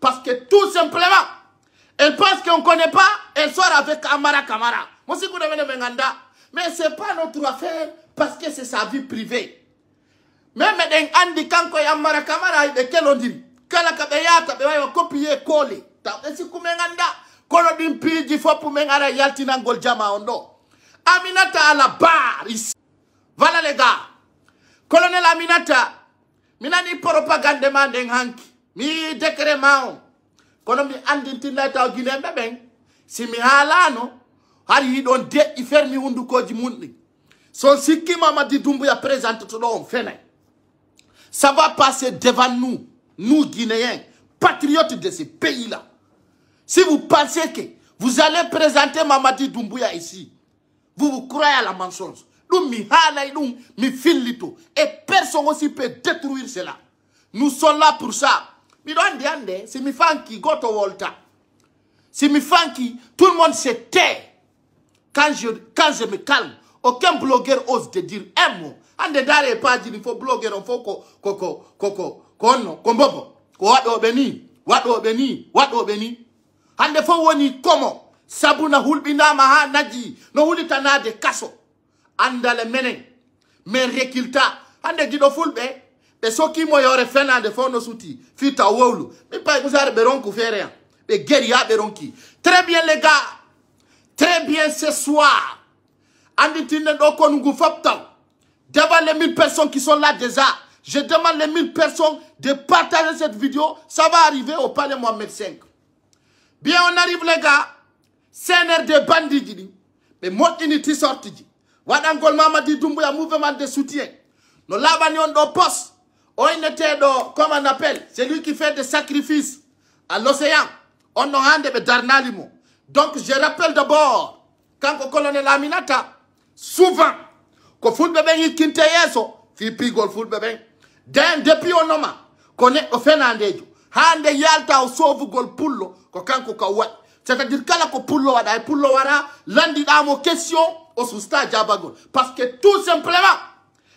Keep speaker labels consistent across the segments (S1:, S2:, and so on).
S1: Parce que tout simplement, elle pense qu'on ne connaît pas, elle sort avec Amara Kamara. Moi, Mais ce n'est pas notre affaire parce que c'est sa vie privée. Même dans handicap Kanko Amara Kamara, de quel on dit Kala on a copier, coller. Tandis que Menganda, faut Dimpi, Jifo Poumengara, Yaltinan Goljama, Ondo. Aminata à la barre ici. Voilà les gars. Colonel Aminata, une propagande de Mandenhanki mi décret ma kono mi andintinnay taw guineɓe ɓen simi haalano har yiɗon deƴƴi fermi hundukoji koji mundi son sikki mamadi dumbuya présente to don on ça va passer devant nous nous guinéens patriotes de ce pays là si vous pensez que vous allez présenter mamadi dumbuya ici vous vous croyez à la mensonge ɗum mi haalay ɗum mi filli et personne aussi peut détruire cela nous sommes là pour ça mi don si mi fanki goto walter si mi fanki tout le monde se tait quand je, quand je me calme aucun blogueur ose de dire un eh, mot ande for pas page ni fof blogueur on fof ko koko koko ko onno ko mbobo ko waɗoɓe ni waɗoɓe ni waɗoɓe ni hannde fo woni komo hulbina na maha No No na de kaso andale menen min récultat Ande giɗo ɓe sokkimo yore fenande de de suti fi taw wowlu de pay ɓusare ɓe ronku feere hen ɓe gueri ha très bien les gars très bien ce soir anditinɗen do konugu fop faptal devant les 1000 personnes qui sont là déjà je demande les 1000 personnes de partager cette vidéo ça va arriver au palais mohamed 5 bien on arrive les gars cnrd bandiji ɗin sorti, moƴƴini tisortiji waɗangol mamadi dumboya mouvement de soutien no laaɓani on ɗo poste comme on appelle celui qui fait des sacrifices à l'océan on no un ɓe donc je rappelle d'abord on colonel aminata souvent ko bébé, il quitte les fi pigol fulɓe ɓen depuis au noma On a un yalta pullo ko kanko C'est à dire kala ko pullo wara question o susta jabagol parce que tout simplement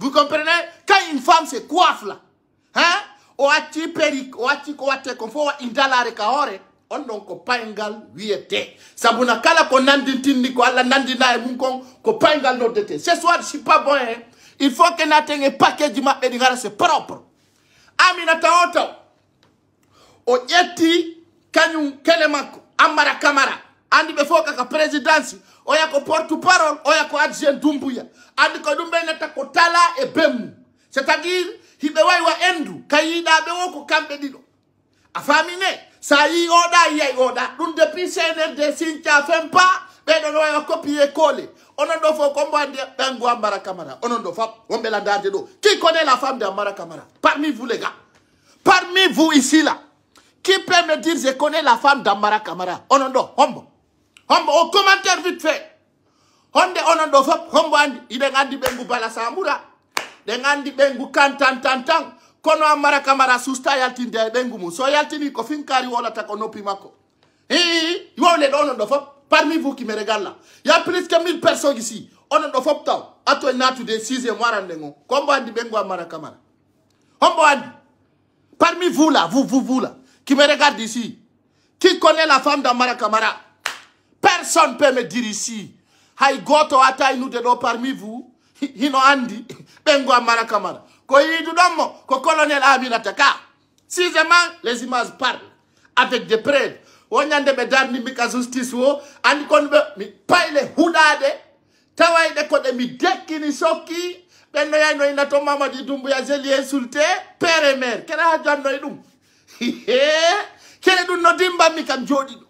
S1: Vous comprenez Quand une femme se coiffe là, hein oati peri oati ko watte ko fo wa indalare ka on ɗon ko pangal wiyete sabuna kala ko nandintinni ko ala nandina e mum ko ko payngal noddete ce soir suis pas bon hein il faut que naten e paquet ji maɓɓe de gara se propre amina taw o yeti kanyun kelemako, amara kamara andi before kaka presidency, oya ko porte parole oya ko adjoint dumbuya andi ko ɗum ɓennata ko tala e bem c'est à dire hiɓe wa endu kayiɗaɓe o ko kamɓe ɗiɗo a famine sa yi oda yiyay oda. ɗum depuis cnrd sinthia fen pa ɓeɗon wawa copier kole fo ɗo fof combo andi kamara. on on do ɗo fam l'a landade do qui connaît la femme de Kamara? parmi vous les gars parmi vous ici là qui peut me dire je connais la femme Kamara? On onon hombo hombo au commentaire vite fait honde onon oh, ɗo fof hombo andi iɗen andi ɓen bala samura ɗen andi ɓen kan tan tan tan kono a mara kamara susta yaltinde bengu. ɓengu mum so yaltini ko finkari wolata ko oh, no makko ii wowle ɗo onon ɗo fof parmi vous qui me regarde là a plus que mille personnes ici onon oh, ɗo fof taw atto e natude sixiéme warande Moi, ko hombo andi ɓengu a kamara parmi vous là vous vous vous là qui me regarde ici qui connaît la femme d'amara camara personne peut me dire ici hay goto atainude ɗo parmi vous hino andi ɓengo amara camara ko yiduɗonmo ko colonel aminata ka sixièmement les images parlent avec des preuves woñande ɓe darni mika justice o andi kono ɓe mi payle huɗade tawayɗe koɗe mi dekkini sokki ɓennoyaynoyna to mamadou idumbuya géli insulté père et mére kene ha jannoye ɗum kene ɗum no dimbanmi kam jooɗiɗo